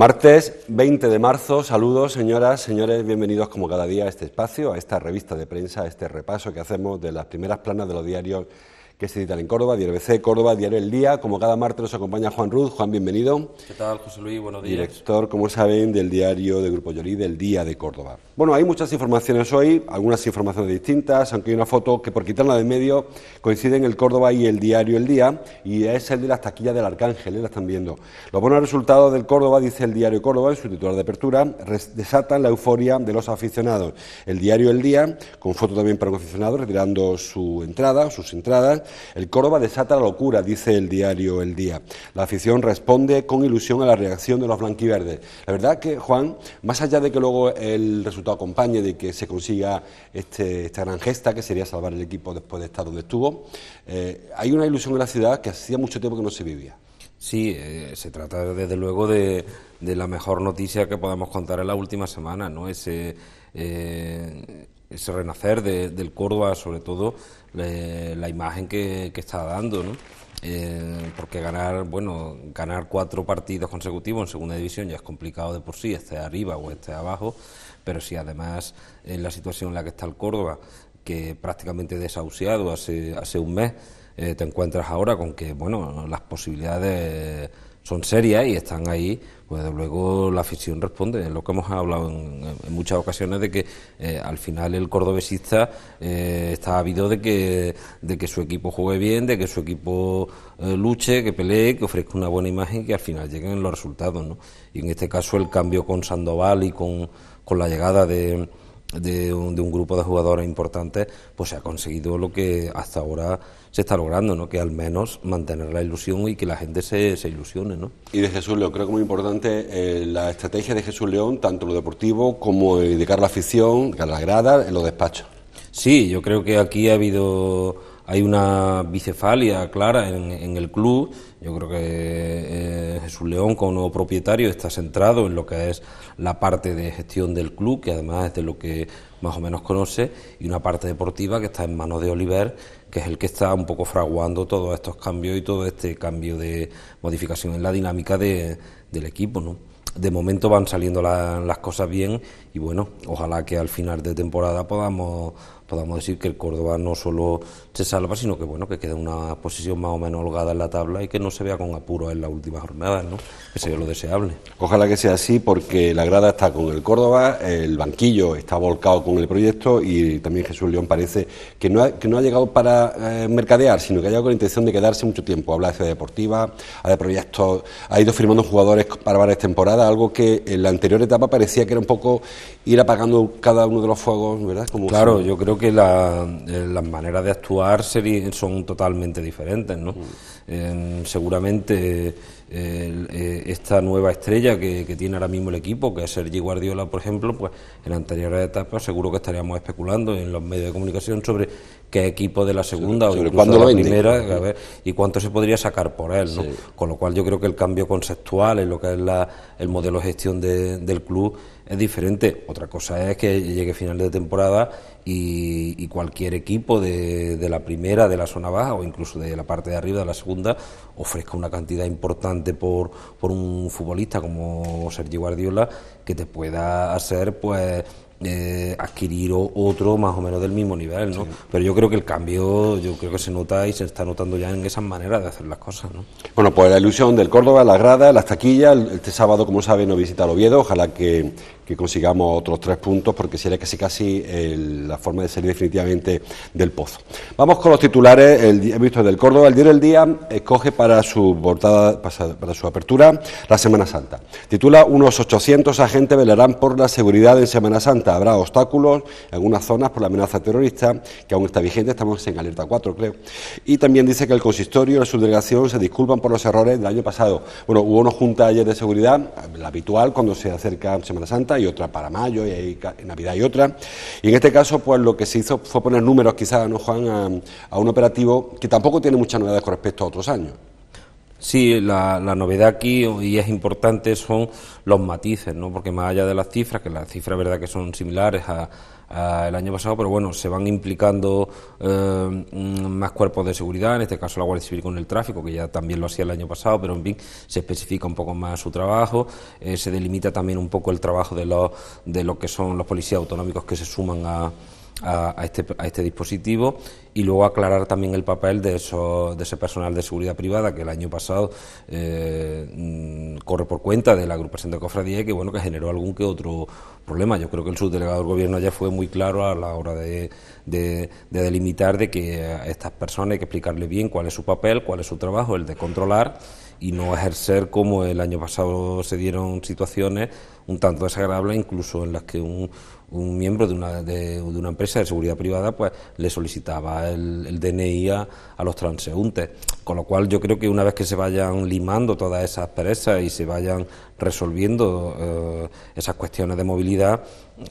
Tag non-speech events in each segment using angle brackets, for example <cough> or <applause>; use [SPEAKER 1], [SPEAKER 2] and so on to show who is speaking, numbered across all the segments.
[SPEAKER 1] Martes 20 de marzo, saludos señoras, señores, bienvenidos como cada día a este espacio, a esta revista de prensa, a este repaso que hacemos de las primeras planas de los diarios que se editan en Córdoba, Diario BC, Córdoba, Diario El Día. Como cada martes nos acompaña Juan Ruth, Juan, bienvenido.
[SPEAKER 2] ¿Qué tal, José Luis? Buenos días.
[SPEAKER 1] Director, como saben, del diario de Grupo Llorí del Día de Córdoba. Bueno, hay muchas informaciones hoy, algunas informaciones distintas, aunque hay una foto que por quitarla de medio coincide en el Córdoba y el diario El Día, y es el de las taquillas del Arcángel, ¿eh? la están viendo. Los buenos resultados del Córdoba, dice el diario Córdoba en su titular de apertura, desatan la euforia de los aficionados. El diario El Día, con foto también para los aficionados, retirando su entrada, sus entradas, el Córdoba desata la locura, dice el diario El Día. La afición responde con ilusión a la reacción de los blanquiverdes. La verdad que, Juan, más allá de que luego el resultado acompañe, de que se consiga este, esta gran gesta, que sería salvar el equipo después de estar donde estuvo. Eh, hay una ilusión en la ciudad que hacía mucho tiempo que no se vivía. Sí, eh, se trata desde luego de, de, la mejor noticia que podemos contar
[SPEAKER 2] en la última semana, ¿no? Ese, eh, ese renacer del Córdoba, sobre todo la imagen que, que, está dando, ¿no? porque ganar, bueno, ganar cuatro partidos consecutivos en segunda división ya es complicado de por sí, esté arriba o esté abajo pero si además en la situación en la que está el Córdoba, que prácticamente desahuciado hace, hace un mes, eh, te encuentras ahora con que, bueno, las posibilidades son serias y están ahí, pues luego la afición responde. Es lo que hemos hablado en, muchas ocasiones de que eh, al final el cordobesista eh, está habido de que, de que su equipo juegue bien, de que su equipo luche, que pelee, que ofrezca una buena imagen y que al final lleguen los resultados. ¿no? Y en este caso el cambio con Sandoval y con con la llegada de, un, grupo de jugadores importantes, pues se ha conseguido lo que hasta ahora se está logrando, ¿no? que al menos mantener la ilusión y que la
[SPEAKER 1] gente se, ilusione. ¿no? Y de Jesús León, creo que muy importante eh, la estrategia de Jesús León, tanto lo deportivo como dedicar la afición, a la grada, en los despachos. Sí, yo creo que
[SPEAKER 2] aquí ha habido hay una bicefalia clara en, el club. Yo creo que eh, Jesús León, como nuevo propietario, está centrado en lo que es la parte de gestión del club, que además es de lo que más o menos conoce, y una parte deportiva que está en manos de Oliver, que es el que está un poco fraguando todos estos cambios y todo este cambio de modificación en la dinámica del equipo. ¿no? de momento van saliendo las cosas bien y bueno, ojalá que al final de temporada podamos podamos decir que el Córdoba no solo se salva, sino que bueno, que queda una posición más o menos holgada en la tabla y que no se vea
[SPEAKER 1] con apuro en la última jornada, ¿no? que sería lo deseable. Ojalá que sea así porque la grada está con el Córdoba, el banquillo está volcado con el proyecto y también Jesús León parece que no ha, que no ha llegado para eh, mercadear, sino que ha llegado con la intención de quedarse mucho tiempo. Habla de Ciudad Deportiva, ha de proyectos, ha ido firmando jugadores para varias temporadas, algo que en la anterior etapa parecía que era un poco ir apagando cada uno de los fuegos, ¿verdad? Como claro, yo creo que que la,
[SPEAKER 2] eh, las maneras de actuar son totalmente diferentes. Mm. seguramente eh, esta nueva estrella que, tiene ahora mismo el equipo, que es Sergi Guardiola, por ejemplo, pues en anteriores etapas seguro que estaríamos especulando en los medios de comunicación sobre qué equipo de la segunda o de la primera y cuánto se podría sacar por él. Con lo cual yo creo que el cambio conceptual en lo que es el modelo de gestión del club es diferente. Otra cosa es que llegue final de temporada y, cualquier equipo de, la primera, de la zona baja o incluso de la parte de arriba, de la segunda, ofrezca una cantidad importante por, un futbolista como Sergio Guardiola que te pueda hacer pues eh, adquirir otro más o menos del mismo nivel, ¿no? Pero yo creo que el cambio, yo creo que se nota y se está notando ya en esas maneras de hacer las cosas, ¿no?
[SPEAKER 1] Bueno, pues la ilusión del Córdoba, la grada, las taquillas, este sábado, como saben, no visita el Oviedo, ojalá que, que consigamos otros tres puntos, porque sería casi casi la forma de salir definitivamente del pozo. Vamos con los titulares. El, ministro visto del Córdoba, el diario del Día escoge para su portada, para su apertura la Semana Santa. Titula unos 800 agentes velarán por la seguridad en Semana Santa. Habrá obstáculos en algunas zonas por la amenaza terrorista que aún está vigente. Estamos en alerta 4, creo. Y también dice que el consistorio y la subdelegación se disculpan por los errores del año pasado. Bueno, hubo unos junta ayer de seguridad, la habitual cuando se acerca Semana Santa y otra para mayo, y en Navidad y otra. Y en este caso, pues lo que se hizo fue poner números, quizás, ¿no, Juan?, a, un operativo que tampoco tiene muchas novedades con respecto a otros años.
[SPEAKER 2] Sí, la, la, novedad aquí, y es importante, son los matices, ¿no? porque más allá de las cifras, que las cifras verdad que son similares a, Ah, el año pasado, pero bueno, se van implicando eh, mm, más cuerpos de seguridad, en este caso la Guardia Civil con el tráfico, que ya también lo hacía el año pasado, pero en fin, se especifica un poco más su trabajo, eh, se delimita también un poco el trabajo de, los, de lo que son los policías autonómicos que se suman a a, este, a, este, dispositivo y luego aclarar también el papel de, ese personal de seguridad privada que el año pasado eh, mm, corre por cuenta de la agrupación de cofradía y que, bueno, que generó algún que otro problema. Yo creo que el subdelegado del gobierno ya fue muy claro a la hora de, delimitar de que a estas personas hay que explicarle bien cuál es su papel, cuál es su trabajo, el de controlar y no ejercer como el año pasado se dieron situaciones un tanto desagradables, incluso en las que un, miembro de una, de, una empresa de seguridad privada pues le solicitaba el, DNI a, los transeúntes. Con lo cual yo creo que una vez que se vayan limando todas esas presas y se vayan resolviendo eh, esas cuestiones de movilidad,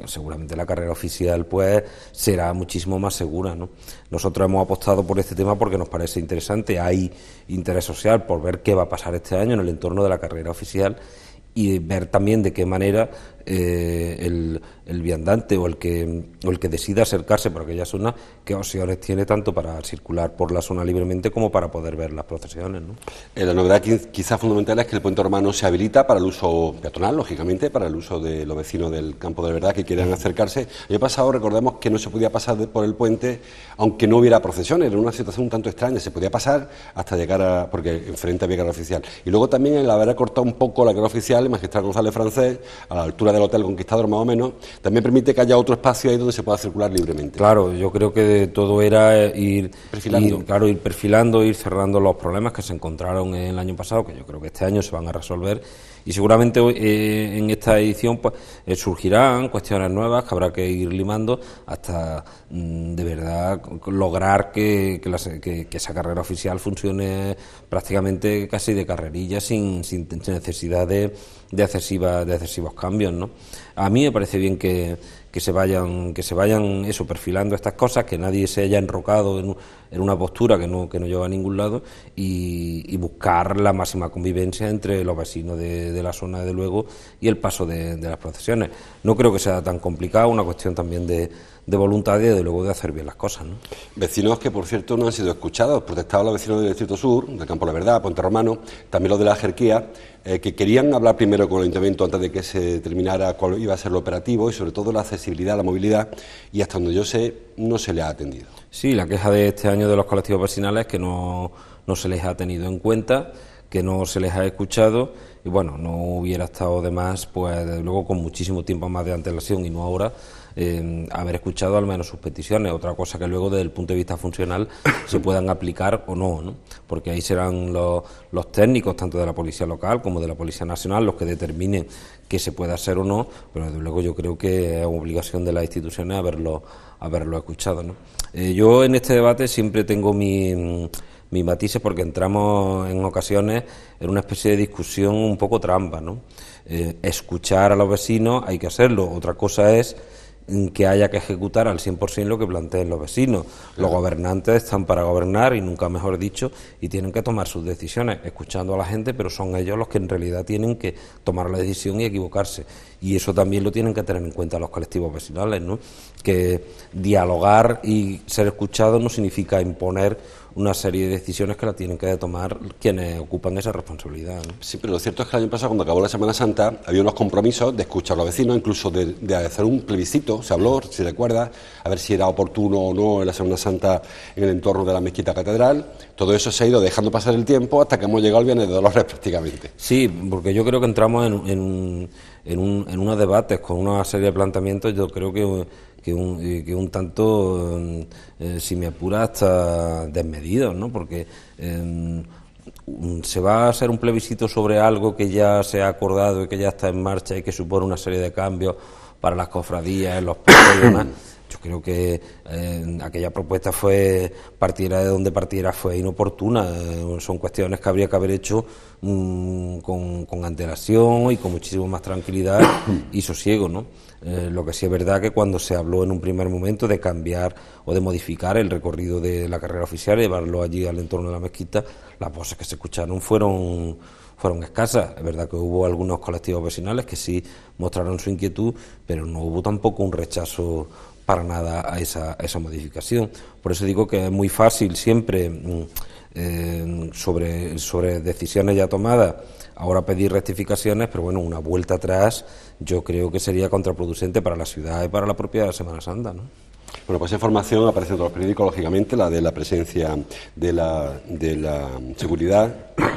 [SPEAKER 2] seguramente la carrera oficial pues será muchísimo más segura. ¿no? Nosotros hemos apostado por este tema porque nos parece interesante, hay interés social por ver qué va a pasar este año en el entorno de la carrera oficial y ver también de qué manera eh, el, viandante o el, que, el que decida acercarse por aquella zona, qué opciones
[SPEAKER 1] tiene tanto para circular por la zona libremente como para poder ver las procesiones. Eh, la novedad quizás fundamental es que el puente romano se habilita para el uso peatonal, lógicamente, para el uso de los vecinos del campo de verdad que quieran acercarse. El año pasado recordemos que no se podía pasar por el puente aunque no hubiera procesiones, era una situación un tanto extraña, se podía pasar hasta llegar a, porque enfrente había guerra oficial. Y luego también el haber acortado un poco la guerra oficial, el magistrado González Francés, a la altura de del Hotel Conquistador más o menos, también permite que haya otro espacio ahí donde se pueda circular libremente.
[SPEAKER 2] Claro, yo creo que todo era eh, ir claro, ir, perfilando, ir cerrando los problemas que se encontraron el año pasado, que yo creo que este año se van a resolver y seguramente eh, en esta edición pues, eh, surgirán cuestiones nuevas que habrá que ir limando hasta mm, de verdad lograr que, esa carrera oficial funcione prácticamente casi de carrerilla sin, sin necesidad de, de, de excesivos cambios. ¿no? A mí me parece bien que que se vayan, que se vayan eso, perfilando estas cosas, que nadie se haya enrocado en, una postura que no, que no lleva a ningún lado y, buscar la máxima convivencia entre los vecinos de, la zona, de luego, y el paso de las procesiones. No creo que sea tan complicado, una cuestión también de de voluntad y de luego de hacer bien las cosas. ¿no?
[SPEAKER 1] Vecinos que, por cierto, no han sido escuchados. Protestaban los vecinos del Distrito Sur, del Campo la Verdad, Ponte Romano, también los de la Jerquía... Eh, que querían hablar primero con el Ayuntamiento antes de que se terminara cuál iba a ser el operativo y, sobre todo, la accesibilidad, la movilidad. Y hasta donde yo sé, no se les ha atendido. Sí,
[SPEAKER 2] la queja de este año de los colectivos vecinales es que no, no se les ha tenido en cuenta, que no se les ha escuchado y bueno, no hubiera estado de más, pues desde luego con muchísimo tiempo más de antelación y no ahora, eh, haber escuchado al menos sus peticiones, otra cosa que luego desde el punto de vista funcional se <coughs> puedan aplicar o no, ¿no? porque ahí serán los, los, técnicos, tanto de la Policía Local como de la Policía Nacional, los que determinen qué se puede hacer o no, pero desde luego yo creo que es obligación de las instituciones haberlo, haberlo escuchado. ¿no? Eh, yo en este debate siempre tengo mi ...mi matices porque entramos en ocasiones en una especie de discusión un poco trampa. ¿no? Eh, escuchar a los vecinos hay que hacerlo, otra cosa es que haya que ejecutar al 100% lo que planteen los vecinos. Los gobernantes están para gobernar y nunca mejor dicho, y tienen que tomar sus decisiones escuchando a la gente, pero son ellos los que en realidad tienen que tomar la decisión y equivocarse. Y eso también lo tienen que tener en cuenta los colectivos vecinales, ¿no? Que dialogar y ser escuchado no significa imponer una serie de decisiones que la tienen que tomar quienes ocupan esa
[SPEAKER 1] responsabilidad. Sí, pero lo cierto es que el año pasado, cuando acabó la Semana Santa, había unos compromisos de escuchar a los vecinos, incluso de, hacer un plebiscito, se habló, si recuerda... a ver si era oportuno o no en la Semana Santa en el entorno de la mezquita catedral. Todo eso se ha ido dejando pasar el tiempo hasta que hemos llegado al Viernes de Dolores <laughs> prácticamente.
[SPEAKER 2] Sí, porque yo creo que entramos en, en, en, un, en unos debates con una serie de planteamientos, yo creo que que un, eh, que un tanto, mm, eh, si me apura, hasta desmedido, ¿no? Porque em, se va a hacer un plebiscito sobre algo que ya se ha acordado y que ya está en marcha y que supone una serie de cambios para las cofradías, los pueblos y <clears throat> Yo creo que eh, aquella propuesta fue, partiera de donde partiera, fue inoportuna. Eh, son cuestiones que habría que haber hecho mm, con, con, antelación y con muchísimo más tranquilidad <coughs> y sosiego, ¿no? Eh, lo que sí es verdad que cuando se habló en un primer momento de cambiar o de modificar el recorrido de la carrera oficial, y llevarlo allí al entorno de la mezquita, las voces que se escucharon fueron fueron escasas. Es verdad que hubo algunos colectivos vecinales que sí mostraron su inquietud, pero no hubo tampoco un rechazo para nada a esa, esa modificación. Por eso digo que es muy fácil siempre mm, eh, sobre, sobre decisiones ya tomadas ahora pedir rectificaciones, pero bueno, una vuelta atrás yo creo que sería
[SPEAKER 1] contraproducente para la ciudad y para la propiedad propia Semana Santa. ¿no? Bueno, pues esa información aparece en todos los periódicos, lógicamente, la de la presencia de la, de seguridad,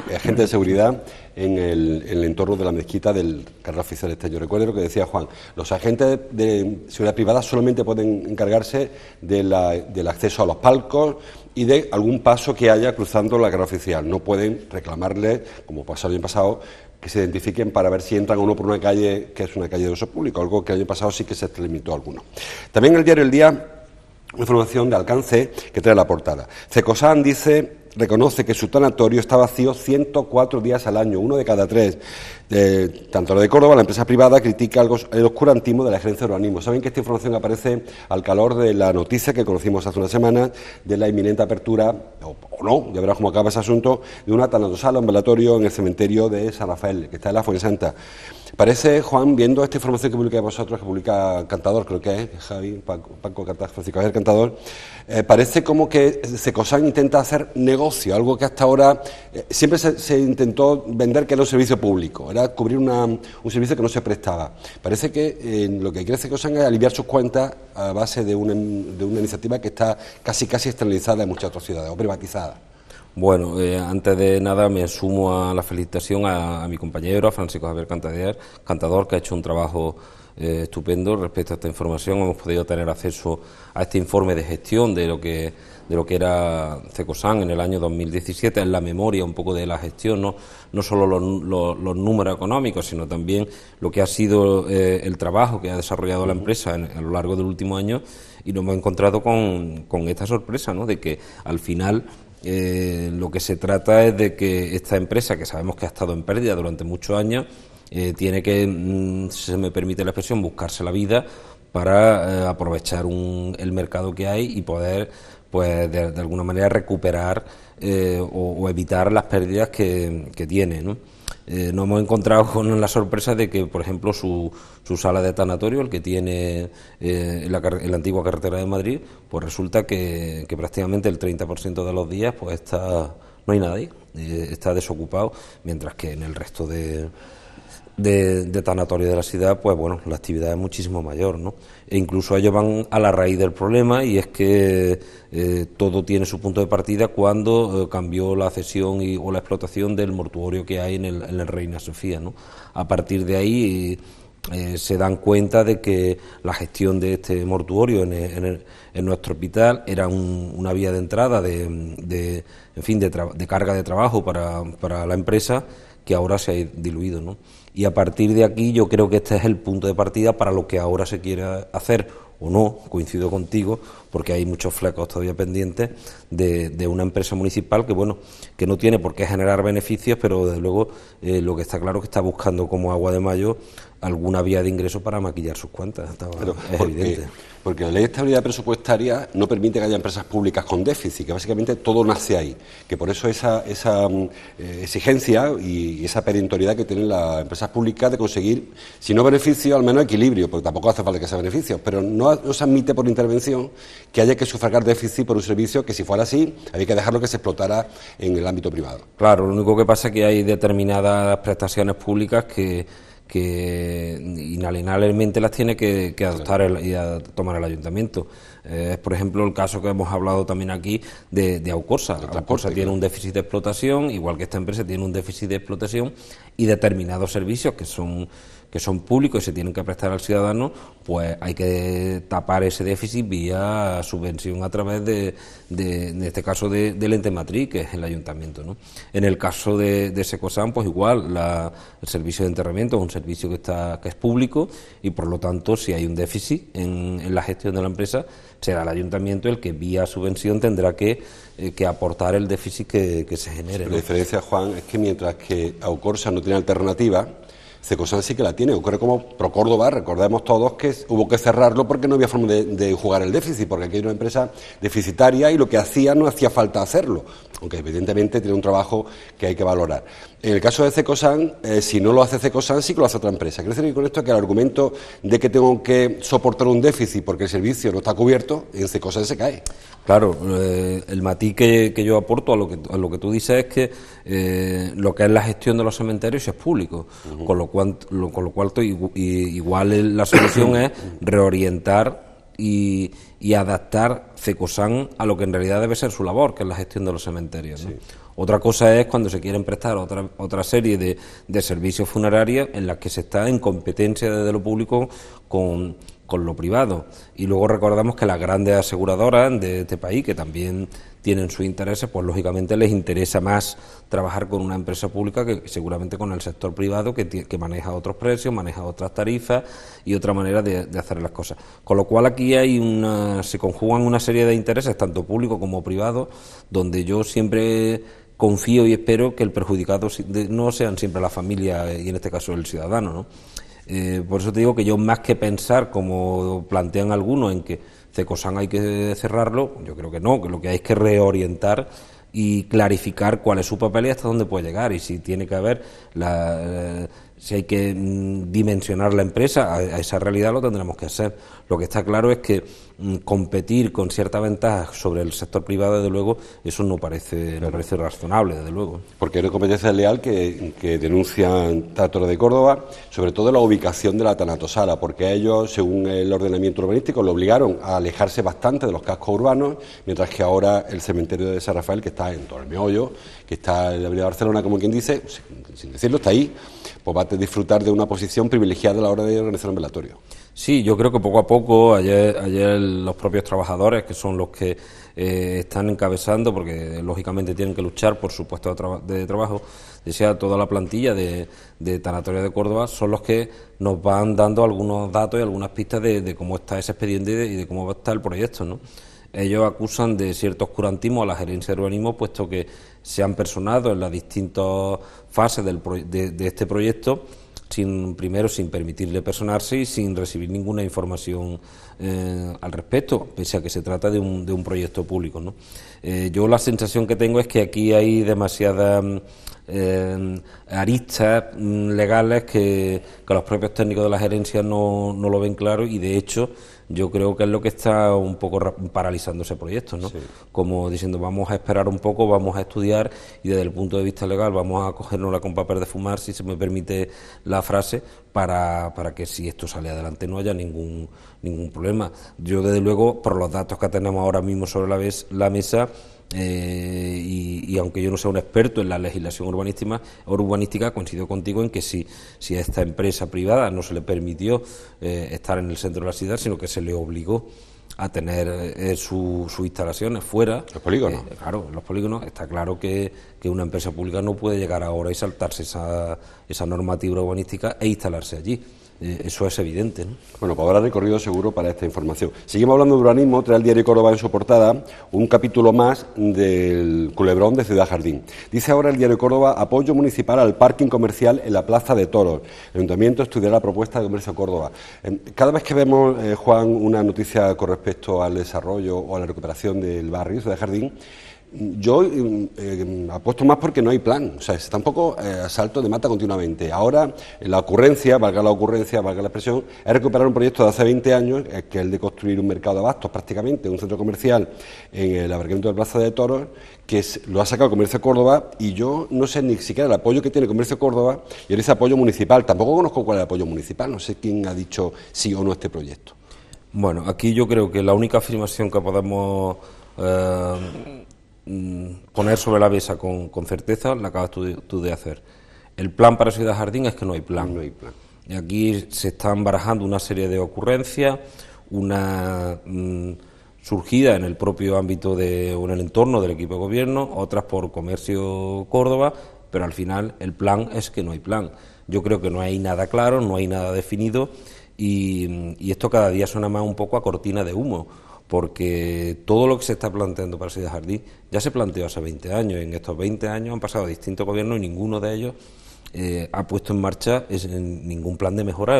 [SPEAKER 1] eh, agente de seguridad en el, entorno de la mezquita del carro oficial año. Este. Recuerdo lo que decía Juan, los agentes de seguridad privada solamente pueden encargarse del acceso a los palcos y de algún paso que haya cruzando la carro oficial. No pueden reclamarle, como pasó el año pasado, que se identifiquen para ver si entran o no por una calle que es una calle de uso público, algo que el año pasado sí que se limitó a alguno. También el diario El Día información de alcance que trae la portada. Cecosan dice, reconoce que su tanatorio está vacío 104 días al año, uno de cada tres tanto lo de Córdoba, la empresa privada, critica algo, el oscurantismo de la gerencia de urbanismo. Saben que esta información aparece al calor de la noticia que conocimos hace una semana de la inminente apertura, o, no, ya verás cómo acaba ese asunto, de una tanadosala, un velatorio en el cementerio de San Rafael, que está en la Fuente Santa... Parece, Juan, viendo esta información que publica vosotros, que publica Cantador, creo que es, Javi, Paco, Paco Cantador, Francisco Javier Cantador, eh, parece como que Secosan intenta hacer negocio, algo que hasta ahora eh, siempre se, intentó vender que era un servicio público, cubrir un servicio que no se prestaba. Parece que eh, lo que quiere hacer Cosan es aliviar sus cuentas a base de una, iniciativa que está casi casi externalizada en muchas otras ciudades o privatizada.
[SPEAKER 2] Bueno, eh, antes de nada me sumo a la felicitación a, mi compañero, a Francisco Javier Cantador, Cantador que ha hecho un trabajo eh, estupendo respecto a esta información. Hemos podido tener acceso a este informe de gestión de lo que de lo que era CECOSAN en el año 2017, en la memoria un poco de la gestión, no, no solo los, números económicos, sino también lo que ha sido eh, el trabajo que ha desarrollado la empresa a lo largo del último año y nos hemos encontrado con, esta sorpresa ¿no? de que al final... Eh, lo que se trata es de que esta empresa, que sabemos que ha estado en pérdida durante muchos años, eh, tiene que, mm, si se me permite la expresión, buscarse la vida para aprovechar un, el mercado que hay y poder pues de, alguna manera recuperar eh, o, evitar las pérdidas que, que tiene. ¿no? Eh, hemos encontrado con la sorpresa de que, por ejemplo, su, sala de tanatorio, el que tiene eh, la, antigua carretera de Madrid, pues resulta que, que prácticamente el 30% de los días pues está, no hay nadie, está desocupado, mientras que en el resto de, de, de tanatorio de la ciudad, pues bueno, la actividad es muchísimo mayor, ¿no? E incluso ellos van a la raíz del problema y es que eh, todo tiene su punto de partida cuando eh, cambió la cesión o la explotación del mortuorio que hay en el, en el Reina Sofía, ¿no? A partir de ahí... Eh, se dan cuenta de que la gestión de este mortuorio en, nuestro hospital era un, una vía de entrada de, en fin de, de, carga de trabajo para, para la empresa que ahora se ha diluido, ¿no? Y a partir de aquí yo creo que este es el punto de partida para lo que ahora se quiera hacer o no, coincido contigo, porque hay muchos flecos todavía pendientes de, una empresa municipal que, bueno, que no tiene por qué generar beneficios, pero desde luego eh, lo que está claro es que está buscando como agua de mayo alguna vía de ingreso para maquillar sus
[SPEAKER 1] cuentas. evidente. Porque la ley de estabilidad presupuestaria no permite que haya empresas públicas con déficit, que básicamente todo nace ahí. Que por eso esa, mm, eh, exigencia y esa perentoriedad que tienen las empresas públicas de conseguir, si no beneficio, al menos equilibrio, porque tampoco hace falta que sea beneficio. Pero no, no se admite por intervención que haya que sufragar déficit por un servicio que, si fuera así, había que dejarlo que se explotara en el ámbito privado. Claro, lo único que pasa es que hay
[SPEAKER 2] determinadas prestaciones públicas que que inalienablemente las tiene que, adoptar y a tomar el ayuntamiento. es, por ejemplo, el caso que hemos hablado también aquí de, Aucosa. Aucosa tiene un déficit de explotación, igual que esta empresa tiene un déficit de explotación y determinados servicios que son que son públicos y se tienen que prestar al ciudadano, pues hay que tapar ese déficit vía subvención a través de, en este caso, del ente matriz, que es el ayuntamiento. En el caso de, de Secosan, pues igual, el servicio de enterramiento es un servicio que, está, que es público y, por lo tanto, si hay un déficit en, la gestión de la empresa, será el ayuntamiento el que vía subvención
[SPEAKER 1] tendrá que, eh, que aportar el déficit que, se genere. La diferencia, Juan, es que mientras que Aucorsa no tiene alternativa, sí que la tiene. Ocurre como Pro Córdoba, recordemos todos que hubo que cerrarlo porque no había forma de, de jugar el déficit, porque aquí hay una empresa deficitaria y lo que hacía no hacía falta hacerlo, aunque evidentemente tiene un trabajo que hay que valorar. En el caso de Cecosan, eh, si no lo hace Cecosan, sí que lo hace otra empresa. ¿Quiere decir con esto que el argumento de que tengo que soportar un déficit porque el servicio no está cubierto, en Cecosan se cae. Claro, eh, el matiz que, yo aporto a lo que, tú dices es que eh, lo que es la gestión
[SPEAKER 2] de los cementerios es público, con, lo cual, con lo cual igual la solución <coughs> es reorientar y, adaptar CECOSAN a lo que en realidad debe ser su labor, que es la gestión de los cementerios. Otra cosa es cuando se quieren prestar otra, otra serie de, servicios funerarios en las que se está en competencia desde lo público con, lo privado. Y luego recordamos que las grandes aseguradoras de este país, que también tienen sus intereses, pues lógicamente les interesa más trabajar con una empresa pública que seguramente con el sector privado, que, que maneja otros precios, maneja otras tarifas y otra manera de, hacer las cosas. Con lo cual aquí hay una, se conjugan una serie de intereses, tanto público como privado, donde yo siempre confío y espero que el perjudicado no sean siempre la familia y en este caso el ciudadano. ¿no? Eh, por eso te digo que yo más que pensar, como plantean algunos, en que CECOSAN hay que cerrarlo, yo creo que no, que lo que hay es que reorientar y clarificar cuál es su papel y hasta dónde puede llegar. Y si tiene que haber la, eh, si hay que mm, dimensionar la empresa, a esa realidad lo tendremos que hacer. Lo que está claro es que mm, competir con cierta ventaja sobre el sector
[SPEAKER 1] privado, desde luego, eso no parece, parece razonable, desde luego. Porque hay una competencia leal que, denuncian Tátora de Córdoba, sobre todo la ubicación de la Tanatosala, porque ellos, según el ordenamiento urbanístico, lo obligaron a alejarse bastante de los cascos urbanos, mientras que ahora el cementerio de San Rafael, que está en Tormeollo, que está en la Avenida de Barcelona, como quien dice, sin decirlo, está ahí, pues va a disfrutar de una posición privilegiada a la hora de organizar un velatorio. Sí, yo creo que poco a poco, ayer, ayer los propios trabajadores, que son los que eh,
[SPEAKER 2] están encabezando, porque lógicamente tienen que luchar por su puesto de, trabajo, desea toda la plantilla de, de Tanatoria de Córdoba, son los que nos van dando algunos datos y algunas pistas de, cómo está ese expediente y de, cómo va a estar el proyecto. ¿no? Ellos acusan de cierto oscurantismo a la gerencia de urbanismo, puesto que se han personado en las distintas fases de, de, este proyecto, sin, primero sin permitirle personarse y sin recibir ninguna información eh, al respecto, pese a que se trata de un, de un proyecto público. Eh, yo la sensación que tengo es que aquí hay demasiadas mm, eh, aristas mm, legales que, que, los propios técnicos de la gerencia no, lo ven claro y de hecho yo creo que es lo que está un poco paralizando ese proyecto, ¿no? Como diciendo, vamos a esperar un poco, vamos a estudiar y desde el punto de vista legal vamos a cogernos con papel de fumar, si se me permite la frase, para, para que si esto sale adelante no haya ningún ningún problema. Yo, desde luego, por los datos que tenemos ahora mismo sobre la, mesa, eh, y, aunque yo no sea un experto en la legislación urbanística, urbanística coincido contigo en que si, si a esta empresa privada no se le permitió eh, estar en el centro de la ciudad, sino que se le obligó a tener eh, sus instalaciones fuera. Los polígonos. claro, los polígonos. Está claro que, que, una empresa pública no puede llegar ahora y saltarse
[SPEAKER 1] esa, esa normativa urbanística e instalarse allí. Eh, eso es evidente. ¿no? Bueno, pues habrá recorrido seguro para esta información. Seguimos hablando de urbanismo, trae el diario Córdoba en su portada un capítulo más del culebrón de Ciudad Jardín. Dice ahora el diario Córdoba, apoyo municipal al parking comercial en la Plaza de Toros. El ayuntamiento estudiará la propuesta de Comercio Córdoba. cada vez que vemos, eh, Juan, una noticia con respecto al desarrollo o a la recuperación del barrio Ciudad Jardín, yo mm, eh, apuesto más porque no hay plan, o sea, está un poco eh, de mata continuamente. Ahora, la ocurrencia, valga la ocurrencia, valga la expresión, es recuperar un proyecto de hace 20 años, eh, que es el de construir un mercado de abastos prácticamente, un centro comercial en el abarcamiento de Plaza de Toros, que lo ha sacado Comercio Córdoba y yo no sé ni siquiera el apoyo que tiene Comercio Córdoba y ese apoyo municipal. Tampoco conozco cuál es el apoyo municipal, no sé quién ha dicho sí o no a este proyecto.
[SPEAKER 2] Bueno, aquí yo creo que la única afirmación que podemos... Mm, poner sobre la mesa con, certeza la acabas tú de, hacer. El plan para Ciudad Jardín es que no hay plan. No hay plan. Y aquí se están barajando una serie de ocurrencias, una mm, surgida en el propio ámbito de, o en el entorno del equipo de gobierno, otras por Comercio Córdoba, pero al final el plan es que no hay plan. Yo creo que no hay nada claro, no hay nada definido y esto cada día suena más un poco a cortina de humo porque todo lo que se está planteando para Ciudad Jardín ya se planteó hace 20 años. En estos 20 años han pasado distintos gobiernos y ninguno de ellos eh, ha puesto en marcha ningún plan de mejora,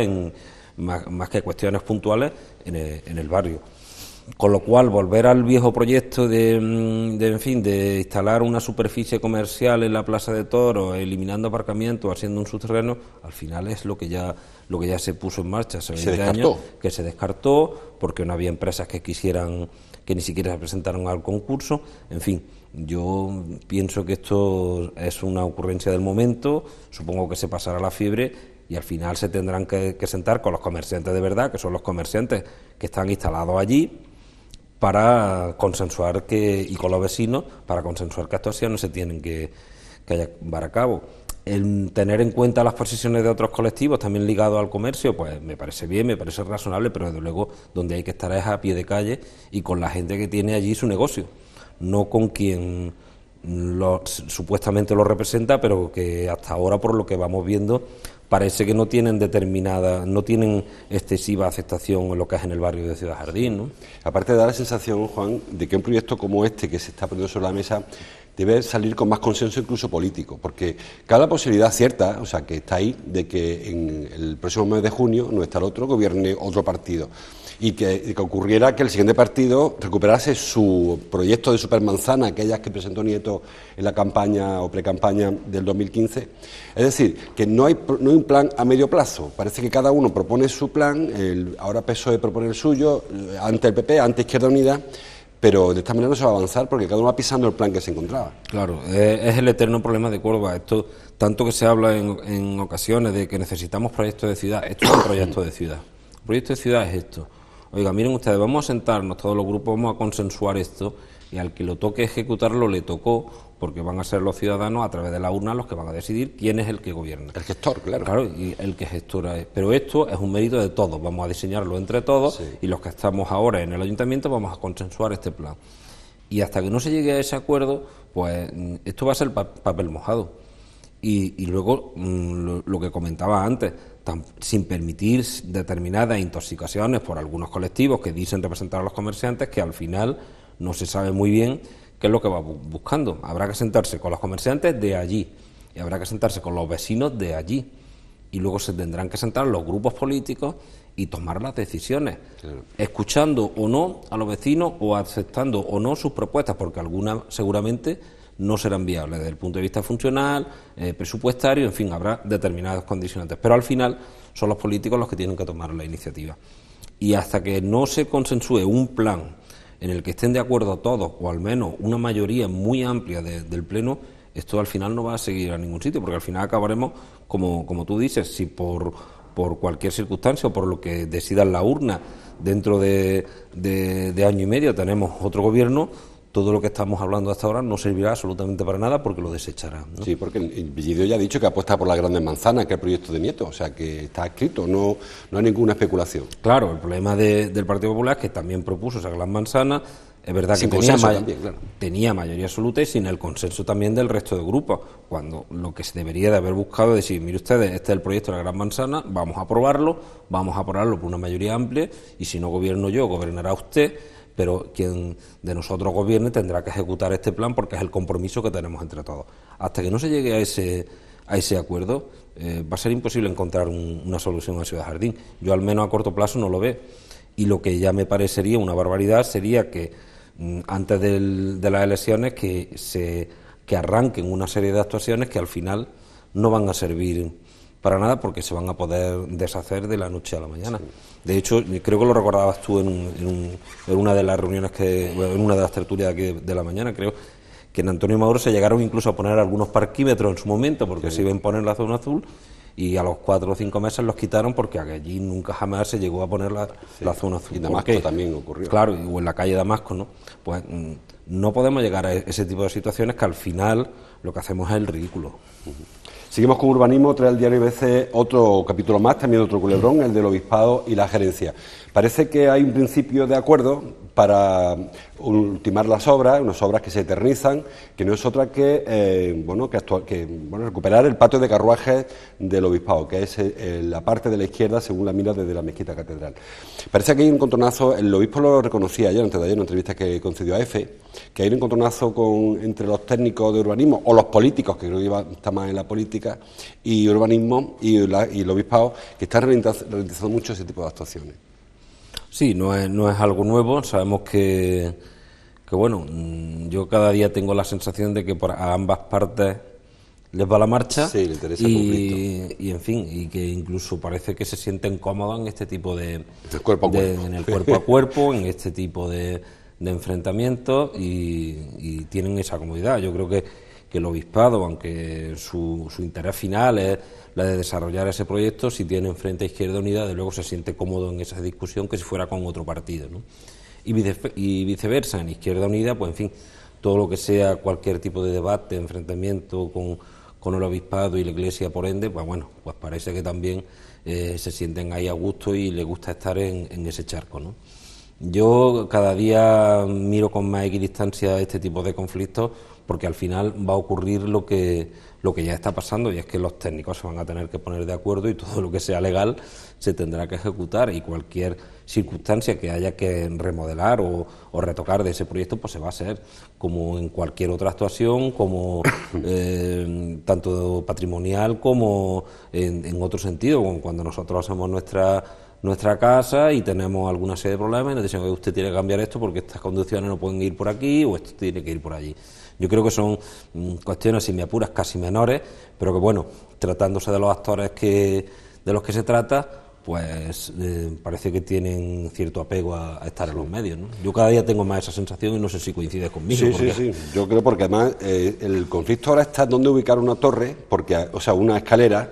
[SPEAKER 2] más, que cuestiones puntuales, en el barrio. Con lo cual, volver al viejo proyecto mm, de, en fin, de instalar una superficie comercial en la Plaza de toro, eliminando aparcamiento, haciendo un subterráneo, al final es lo que ya, lo que ya se puso en marcha hace 20 años, que se descartó porque no había empresas que quisieran, que ni siquiera se presentaron al concurso. En fin, yo pienso que esto es una ocurrencia del momento, supongo que se pasará la fiebre y al final se tendrán que sentar con los comerciantes de verdad, que son los comerciantes que están instalados allí para consensuar que, y con los vecinos, para consensuar que actuaciones se tienen que, que llevar a cabo. El tener en cuenta las posiciones de otros colectivos, también ligados al comercio, pues me parece bien, me parece razonable, pero desde luego donde hay que estar es a pie de calle y con la gente que tiene allí su negocio, no con quien supuestamente lo representa, pero que hasta ahora, por lo que vamos viendo, parece que no tienen determinada, no tienen excesiva aceptación
[SPEAKER 1] en lo que es en el barrio de Ciudad Jardín. ¿no? Aparte da la sensación, Juan, de que un proyecto como este que se está poniendo sobre la mesa debe salir con más consenso incluso político, porque cada posibilidad cierta, o sea, que está ahí, de que en el próximo mes de junio no el otro, gobierne otro partido. Y que, ocurriera que el siguiente partido recuperase su proyecto de supermanzana, aquellas que presentó Nieto en la campaña o precampaña del 2015. Es decir, que no hay, no hay un plan a medio plazo. Parece que cada uno propone su plan, el, ahora PSOE propone el suyo, eh, ante el PP, ante Izquierda Unida pero de esta manera no se va a avanzar porque cada uno va pisando el plan que se encontraba.
[SPEAKER 2] Claro, es el eterno problema de Córdoba. Esto, tanto que se habla en, en ocasiones de que necesitamos proyectos de ciudad, esto es un proyecto de ciudad.
[SPEAKER 1] Un proyecto de ciudad
[SPEAKER 2] es esto. Oiga, miren ustedes, vamos a sentarnos todos los grupos, vamos a consensuar esto y al que lo toque ejecutarlo le tocó porque van a ser los ciudadanos a través de la urna los que van a decidir quién es el que gobierna. El gestor, claro. Claro, y el que gestora Pero esto es un mérito de todos, vamos a diseñarlo entre todos y los que estamos ahora en el ayuntamiento vamos a consensuar este plan. Y hasta que no se llegue a ese acuerdo, pues mm, esto va a ser papel mojado. Y, luego mm, lo, que comentaba antes, sin permitir determinadas intoxicaciones por algunos colectivos que dicen representar a los comerciantes, que al final no se sabe muy bien que es lo que va buscando. Habrá que sentarse con los comerciantes de allí y habrá que sentarse con los vecinos de allí. Y luego se tendrán que sentar los grupos políticos y tomar las decisiones, escuchando o no a los vecinos o aceptando o no sus propuestas, porque algunas seguramente no serán viables desde el punto de vista funcional, eh, presupuestario, en fin, habrá determinados condicionantes. Pero al final son los políticos los que tienen que tomar la iniciativa. Y hasta que no se consensúe un plan en el que estén de acuerdo todos, o al menos una mayoría muy amplia del Pleno, esto al final no va a seguir a ningún sitio, porque al final acabaremos, como, como tú dices, si por, por cualquier circunstancia o por lo que decida la urna dentro de año y medio tenemos otro gobierno, todo lo que estamos
[SPEAKER 1] hablando hasta ahora no servirá absolutamente para nada porque lo desechará. Sí, porque Villidio ya ha dicho que apuesta por las grandes manzanas, que es el proyecto de Nieto, o sea que está escrito, no, no hay ninguna especulación. Claro, el problema del Partido Popular es que también propuso esa gran manzana, es verdad que
[SPEAKER 2] tenía, mayoría absoluta y sin el consenso también del resto de grupos, cuando lo que se debería de haber buscado es decir, mire ustedes, este es el proyecto de la Gran Manzana, vamos a aprobarlo, vamos a aprobarlo por una mayoría amplia y si no gobierno yo, gobernará usted pero quien de nosotros gobierne tendrá que ejecutar este plan porque es el compromiso que tenemos entre todos. Hasta que no se llegue a ese, a ese acuerdo, eh, va a ser imposible encontrar una solución a Ciudad Jardín. Yo al menos a corto plazo no lo veo. Y lo que ya me parecería una barbaridad sería que mm, antes de las elecciones que se que arranquen una serie de actuaciones que al final no van a servir para nada porque se van a poder deshacer de la noche a la mañana. De hecho, creo que lo recordabas tú en, en, una de las reuniones, que, en una de las tertulias de, la mañana, creo, que en Antonio Maduro se llegaron incluso a poner algunos parquímetros en su momento, porque se iban a poner la zona azul y a los cuatro o cinco meses los quitaron porque allí nunca jamás se llegó a poner la, zona azul. Y Damasco también ocurrió. Claro, o en la calle Damasco, ¿no? Pues mm, no podemos llegar
[SPEAKER 1] a e-, ese tipo de situaciones que al final lo que hacemos es el ridículo. Seguimos con urbanismo, trae el diario veces otro capítulo más, también otro culebrón, el del obispado y la gerencia. Parece que hay un principio de acuerdo para ultimar las obras, unas obras que se eternizan, que no es otra que, eh, bueno, que, recuperar el patio de carruajes del obispado, que es eh, la parte de la izquierda según la mira desde la mezquita catedral. Parece que hay un contonazo. el obispo lo reconocía ayer, antes de ayer, en una entrevista que concedió a EFE, que hay un contonazo entre los técnicos de urbanismo o los políticos, que creo que está más en la política, y urbanismo y, y el obispado, que está realizando mucho ese tipo de actuaciones.
[SPEAKER 2] Sí, no es, no es algo nuevo. Sabemos que, que, bueno, mm, yo cada día tengo la sensación de que por a ambas partes les va la marcha. y, en fin, y que incluso parece que se sienten cómodos en este tipo de. cuerpo en el cuerpo a <laughs> cuerpo, en este tipo de, de enfrentamientos y, y, tienen esa comodidad. Yo creo que, que el obispado, aunque su, su interés final es la de desarrollar ese proyecto, si tiene enfrente a Izquierda Unida, de luego se siente cómodo en esa discusión que si fuera con otro partido. Y, viceversa, en Izquierda Unida, pues en fin, todo lo que sea cualquier tipo de debate, enfrentamiento con, con el obispado y la Iglesia, por ende, pues bueno, pues parece que también eh, se sienten ahí a gusto y les gusta estar en, ese charco. ¿no? Yo cada día miro con más equidistancia este tipo de conflictos porque al final va a ocurrir lo que, lo que ya está pasando y es que los técnicos se van a tener que poner de acuerdo y todo lo que sea legal se tendrá que ejecutar y cualquier circunstancia que haya que remodelar o, retocar de ese proyecto pues se va a hacer como en cualquier otra actuación como <coughs> eh, tanto patrimonial como en, otro sentido cuando nosotros hacemos nuestra casa y tenemos alguna serie de problemas y nos dicen que usted tiene que cambiar esto porque estas conducciones no pueden ir por aquí o esto tiene que ir por allí. Yo creo que son mm, cuestiones, si apuras, casi menores, pero que bueno, tratándose de los actores que, de los que se trata, pues eh, parece que tienen cierto apego a, estar en los medios. Yo cada día tengo más esa sensación y no sé si coincide conmigo. Sí, sí, sí.
[SPEAKER 1] Yo creo porque además eh, el conflicto ahora está en dónde ubicar una torre, porque, o sea, una escalera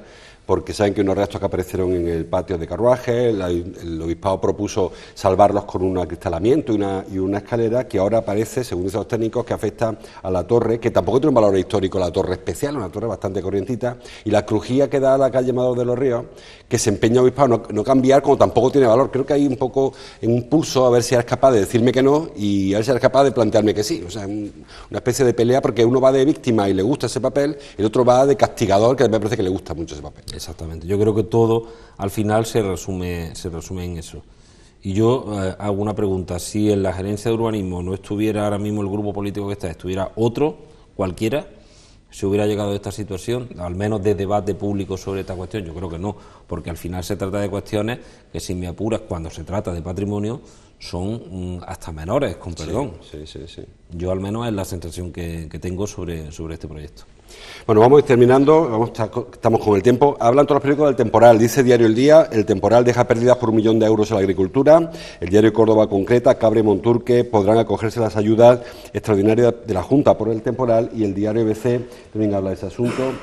[SPEAKER 1] porque saben que unos restos que aparecieron en el patio de carruaje, el obispado propuso salvarlos con un acristalamiento y una, y una escalera que ahora aparece, según los técnicos, que afecta a la torre, que tampoco tiene un valor histórico la torre especial, una torre bastante corrientita, y la crujía que da a la calle Mador de los Ríos, que se empeña el obispado no, no cambiar, como tampoco tiene valor. Creo que hay un poco en un pulso a ver si eres capaz de decirme que no y a ver si eres capaz de plantearme que sí. O sea, una especie de pelea porque uno va de víctima y le gusta ese papel, el otro va de castigador, que me parece que le gusta mucho ese papel.
[SPEAKER 2] Exactamente. Yo creo que todo al final se resume, se resume en eso. Y yo eh, hago una pregunta, si en la gerencia de urbanismo no estuviera ahora mismo el grupo político que está, estuviera otro, cualquiera, se hubiera llegado a esta situación, al menos de debate público sobre esta cuestión, yo creo que no, porque al final se trata de cuestiones que sin me apuras, cuando se trata de patrimonio, son mm, hasta menores, con perdón. Yo al menos es la sensación que, tengo sobre, sobre este proyecto.
[SPEAKER 1] Bueno, vamos terminando, estamos con el tiempo. Hablan todos los periódicos del temporal, dice Diario El Día, el temporal deja pérdidas por un millón de euros en la agricultura, el Diario Córdoba concreta, Cabre Monturque podrán acogerse las ayudas extraordinarias de la Junta por el temporal y el Diario BC también habla de ese asunto.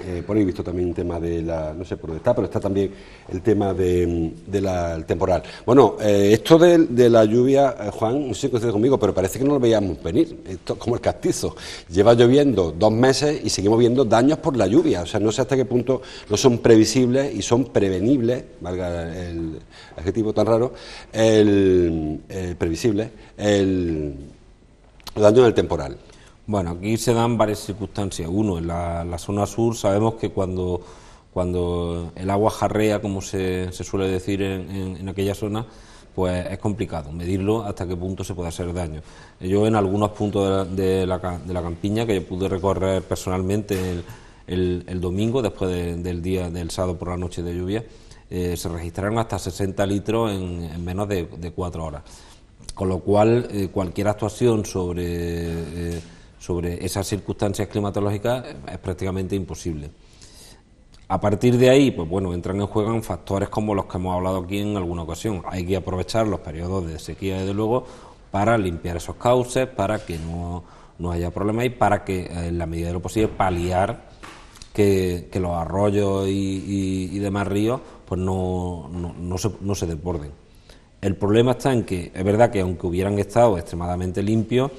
[SPEAKER 1] Eh, por ahí he visto también un tema de la. No sé por dónde está, pero está también el tema del de, temporal. Bueno, eh, esto de, la lluvia, eh, Juan, no sé si conmigo, pero parece que no lo veíamos venir. Esto es como el castizo. Lleva lloviendo dos meses y seguimos viendo daños por la lluvia. O sea, no sé hasta qué punto no son previsibles y son prevenibles, valga el adjetivo tan raro, el, el previsible, el, el daño del temporal.
[SPEAKER 2] Bueno, aquí se dan varias circunstancias. Uno, en la, zona sur sabemos que cuando, cuando el agua jarrea, como se, suele decir en, aquella zona, pues es complicado medirlo hasta qué punto se puede hacer daño. Yo en algunos puntos de la, campiña que yo pude recorrer personalmente el, domingo, después del día del sábado por la noche de lluvia, eh, se registraron hasta 60 litros en, menos de, cuatro horas. Con lo cual, eh, cualquier actuación sobre eh, sobre esas circunstancias climatológicas eh, es prácticamente imposible. A partir de ahí, pues bueno, entran en juego factores como los que hemos hablado aquí en alguna ocasión. Hay que aprovechar los periodos de sequía, desde luego, para limpiar esos cauces, para que no, no haya problemas y para que, eh, en la medida de lo posible, paliar que, los arroyos y, demás ríos pues no, se, no se desborden. El problema está en que es verdad que aunque hubieran estado extremadamente limpios,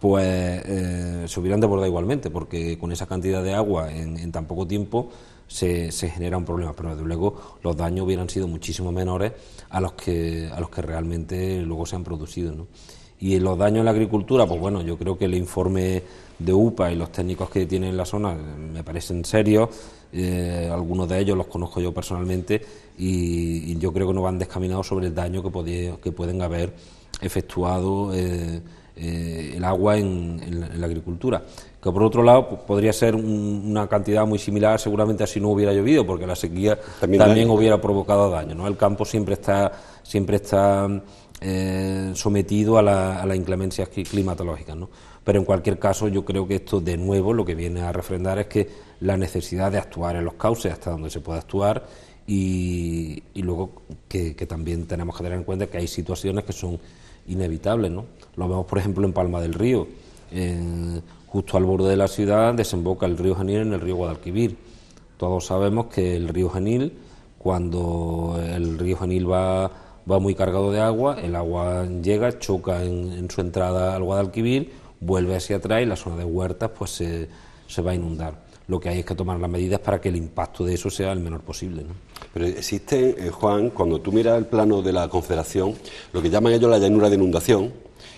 [SPEAKER 2] pues eh, se hubieran desbordado igualmente, porque con esa cantidad de agua en, tan poco tiempo se, se, genera un problema, pero desde luego los daños hubieran sido muchísimo menores a los que, a los que realmente luego se han producido. ¿no? Y los daños en la agricultura, pues bueno, yo creo que el informe de UPA y los técnicos que tienen en la zona eh, me parecen serios, eh, algunos de ellos los conozco yo personalmente y, yo creo que no van descaminados sobre el daño que, podía, que pueden haber efectuado. Eh, el agua en, la agricultura. Que por otro lado pues, podría ser una cantidad muy similar, seguramente si no hubiera llovido, porque la sequía también, hubiera provocado daño. ¿no? El campo siempre está, siempre está eh, sometido a, la, las inclemencias climatológicas. Pero en cualquier caso, yo creo que esto de nuevo lo que viene a refrendar es que la necesidad de actuar en los cauces hasta donde se pueda actuar y, luego que, también tenemos que tener en cuenta que hay situaciones que son inevitables. ¿no? Lo vemos, por ejemplo, en Palma del Río. justo al borde de la ciudad desemboca el río Janil en el río Guadalquivir. Todos sabemos que el río Janil... cuando el río Janil va, va muy cargado de agua, el agua llega, choca en, su entrada al Guadalquivir, vuelve hacia atrás y la zona de huertas pues se, se, va a inundar. Lo que hay es que tomar las medidas para que el impacto
[SPEAKER 1] de eso sea el menor posible. ¿no? Pero existe, eh, Juan, cuando tú miras el plano de la Confederación, lo que llaman ellos la llanura de inundación,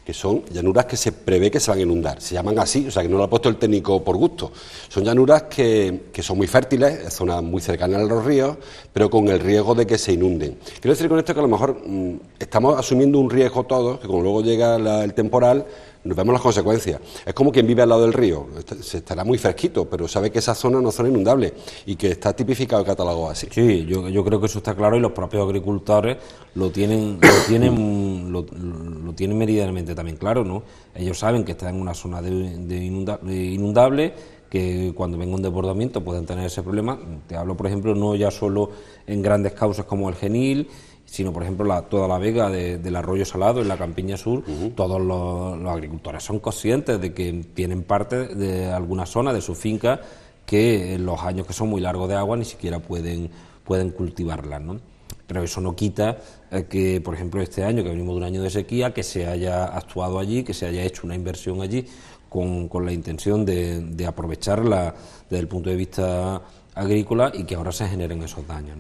[SPEAKER 1] que son llanuras que se prevé que se van a inundar. Se llaman así, o sea que no lo ha puesto el técnico por gusto. Son llanuras que, que son muy fértiles, zonas muy cercanas a los ríos, pero con el riesgo de que se inunden. Quiero decir con esto que a lo mejor mm, estamos asumiendo un riesgo todos, que como luego llega el temporal, nos vemos las consecuencias. Es como quien vive al lado del río, este, se estará muy fresquito, pero sabe que esa zona no son inundables inundable y que está tipificado el catálogo así. Sí, yo, creo que eso está claro y los propios agricultores lo tienen, <coughs> lo
[SPEAKER 2] tienen, lo, tienen meridianamente también claro, ¿no? Ellos saben que están en una zona de, inundable que cuando venga un desbordamiento pueden tener ese problema. Te hablo, por ejemplo, no ya solo en grandes causas como el Genil sino por ejemplo toda la vega del arroyo salado en la campiña sur, todos los, agricultores son conscientes de que tienen parte de alguna zona de su finca que en los años que son muy largos de agua ni siquiera pueden, pueden cultivarla ¿no? Pero eso no quita eh, que, por ejemplo, este año, que venimos de un año de sequía, que se haya actuado allí, que se haya hecho una inversión allí con, la intención de, de aprovecharla desde el punto de vista agrícola y que ahora se generen esos daños.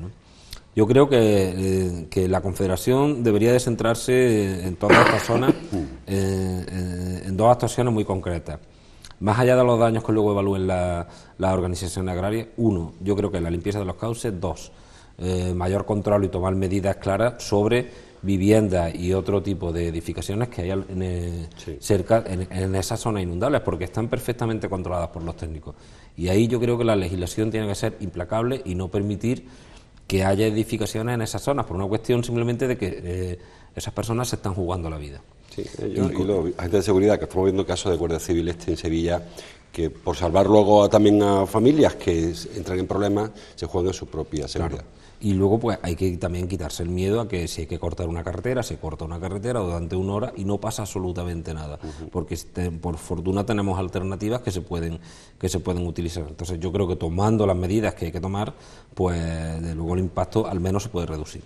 [SPEAKER 2] Yo creo eh, que, la Confederación debería de centrarse en todas estas zonas <coughs> mm. eh, eh, en, dos actuaciones muy concretas. Más allá de los daños que luego evalúen las la organizaciones agrarias, uno, yo creo que la limpieza de los cauces, dos, mayor control y tomar medidas claras sobre viviendas y otro tipo de edificaciones que hay cerca en, en, esas zonas inundables, porque están perfectamente controladas por los técnicos. Y ahí yo creo que la legislación tiene que ser implacable y no permitir que haya edificaciones en esas zonas, por una cuestión simplemente de que eh, esas personas se están jugando la vida.
[SPEAKER 1] Sí, yo, y, y los de seguridad, que estamos viendo casos de Guardia Civil este en Sevilla, que por salvar luego también a familias que entran en problemas, se juegan su propia seguridad. Y luego pues hay que también quitarse el miedo a que si hay que cortar una carretera,
[SPEAKER 2] se corta una carretera durante una hora y no pasa absolutamente nada, porque este, por fortuna tenemos alternativas que se pueden que se pueden utilizar. Entonces yo creo que tomando las medidas que hay que tomar, pues luego el impacto al menos se puede reducir.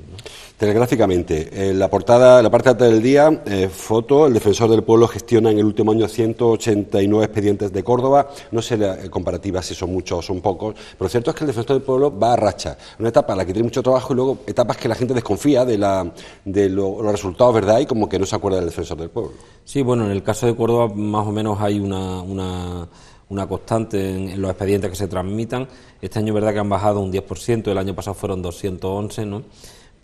[SPEAKER 1] Telegráficamente, en la portada, la parte del día, eh, foto, el defensor del pueblo gestiona en el último año 189 expedientes de Córdoba no sé comparativas eh, comparativa si son muchos o son pocos, pero lo cierto es que el defensor del pueblo va a racha. Una etapa en la que tiene mucho trabajo y luego etapas que la gente desconfía de, los resultados, ¿verdad? Y como que no se acuerda del defensor del pueblo.
[SPEAKER 2] Sí, bueno, en el caso de Córdoba más o menos hay una, una constante en, los expedientes que se transmitan. Este año, verdad que han bajado un 10%, el año pasado fueron 211, ¿no?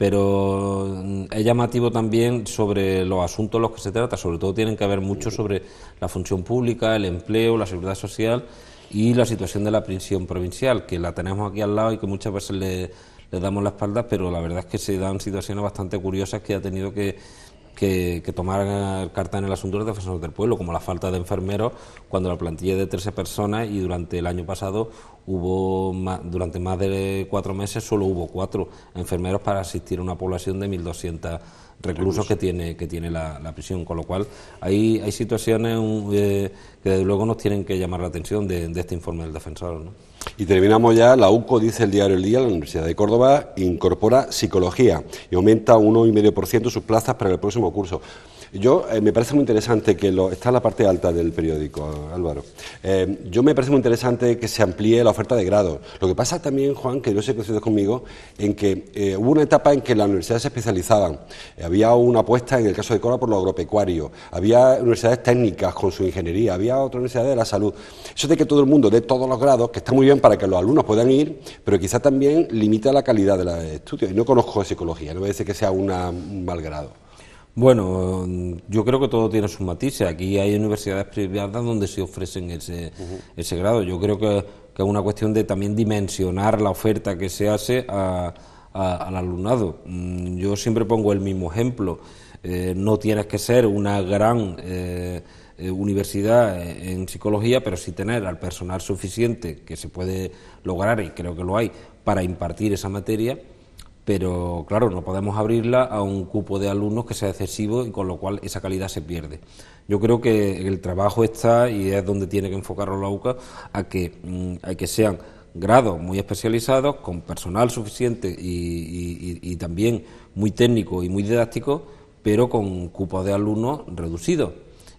[SPEAKER 2] pero mm, es llamativo también sobre los asuntos de los que se trata, sobre todo tienen que ver mucho sobre la función pública, el empleo, la seguridad social y la situación de la prisión provincial, que la tenemos aquí al lado y que muchas veces le, le damos la espalda, pero la verdad es que se dan situaciones bastante curiosas que ha tenido que que, tomaran carta en el asunto de los defensores del pueblo, como la falta de enfermeros, cuando la plantilla es de 13 personas y durante el año pasado hubo, durante más de cuatro meses, solo hubo cuatro enfermeros para asistir a una población de 1.200 reclusos que tiene, que tiene la, prisión. Con lo cual, hay, hay situaciones eh, que desde luego nos tienen que llamar la atención de, este informe del defensor.
[SPEAKER 1] Y terminamos ya, la UCO, dice el diario El Día, la Universidad de Córdoba, incorpora psicología y aumenta un 1,5% sus plazas para el próximo curso. Yo eh, me parece muy interesante que lo, está en la parte alta del periódico, Álvaro. Eh, yo me parece muy interesante que se amplíe la oferta de grados. Lo que pasa también, Juan, que no sé ustedes conmigo, en que eh, hubo una etapa en que las universidades se especializaban. había una apuesta, en el caso de Cora, por lo agropecuario. Había universidades técnicas con su ingeniería. Había otra universidad de la salud. Eso de que todo el mundo de todos los grados, que está muy bien para que los alumnos puedan ir, pero quizá también limita la calidad de los estudios. Y no conozco psicología, no voy a que sea un mal grado.
[SPEAKER 2] Bueno, yo creo que todo tiene sus matices. Aquí hay universidades privadas donde se ofrecen ese, ese grado. Yo creo que, es una cuestión de también dimensionar la oferta que se hace al alumnado. Mm, yo siempre pongo el mismo ejemplo. Eh, no tienes que ser una gran eh, eh, universidad en psicología, pero sí tener al personal suficiente que se puede lograr, y creo que lo hay, para impartir esa materia pero claro, no podemos abrirla a un cupo de alumnos que sea excesivo y con lo cual esa calidad se pierde. Yo creo que el trabajo está y es donde tiene que enfocarlo la UCA a que, mm, que sean grados muy especializados, con personal suficiente y, también muy técnico y muy didáctico, pero con cupo de alumnos reducidos.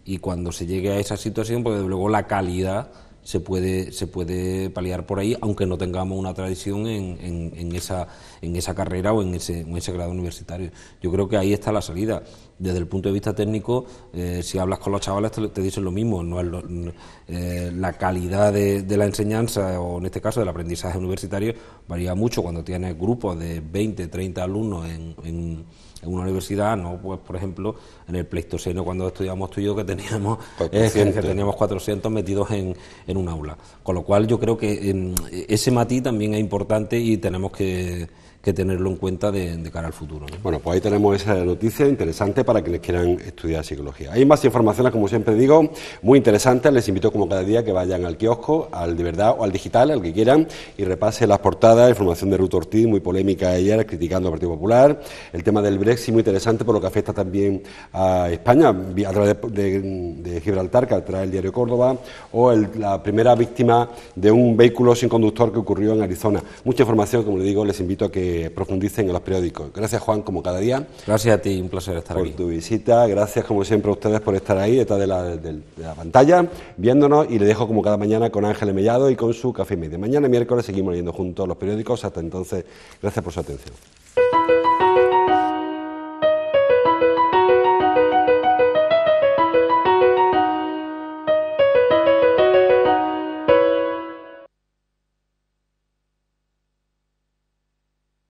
[SPEAKER 2] Y cuando se llegue a esa situación, pues luego la calidad se puede, se puede paliar por ahí, aunque no tengamos una tradición en, en, esa, en esa carrera o en ese, en ese grado universitario. Yo creo que ahí está la salida. Desde el punto de vista técnico, eh, si hablas con los chavales te, dicen lo mismo, no eh, la calidad de, de, la enseñanza o en este caso del aprendizaje universitario varía mucho cuando tienes grupos de 20, 30 alumnos en en una universidad, no, pues por ejemplo, en el Pleistoceno cuando estudiábamos tú y yo que teníamos, <laughs> pues, eh, que, teníamos 400 metidos en, un aula. Con lo cual yo creo que em, ese matiz también es importante y
[SPEAKER 1] tenemos que que tenerlo en cuenta de, cara al futuro. Bueno, pues ahí tenemos esa noticia interesante para quienes quieran estudiar psicología. Hay más informaciones, como siempre digo, muy interesantes. Les invito como cada día que vayan al kiosco, al de verdad o al digital, al que quieran, y repase las portadas, información de Ruth Ortiz, muy polémica ayer, criticando al Partido Popular, el tema del Brexit, muy interesante por lo que afecta también a España, a través de, Gibraltar, que atrae el diario Córdoba, o la primera víctima de un vehículo sin conductor que ocurrió en Arizona. Mucha información, como les digo, les invito a que profundicen en los periódicos. Gracias, Juan, como cada día. Gracias a ti, un placer estar por aquí. Por tu visita, gracias como siempre a ustedes por estar ahí detrás de la, pantalla, viéndonos y le dejo como cada mañana con Ángel Emellado y con su Café Media. Mañana miércoles seguimos leyendo juntos los periódicos. Hasta entonces, gracias por su atención.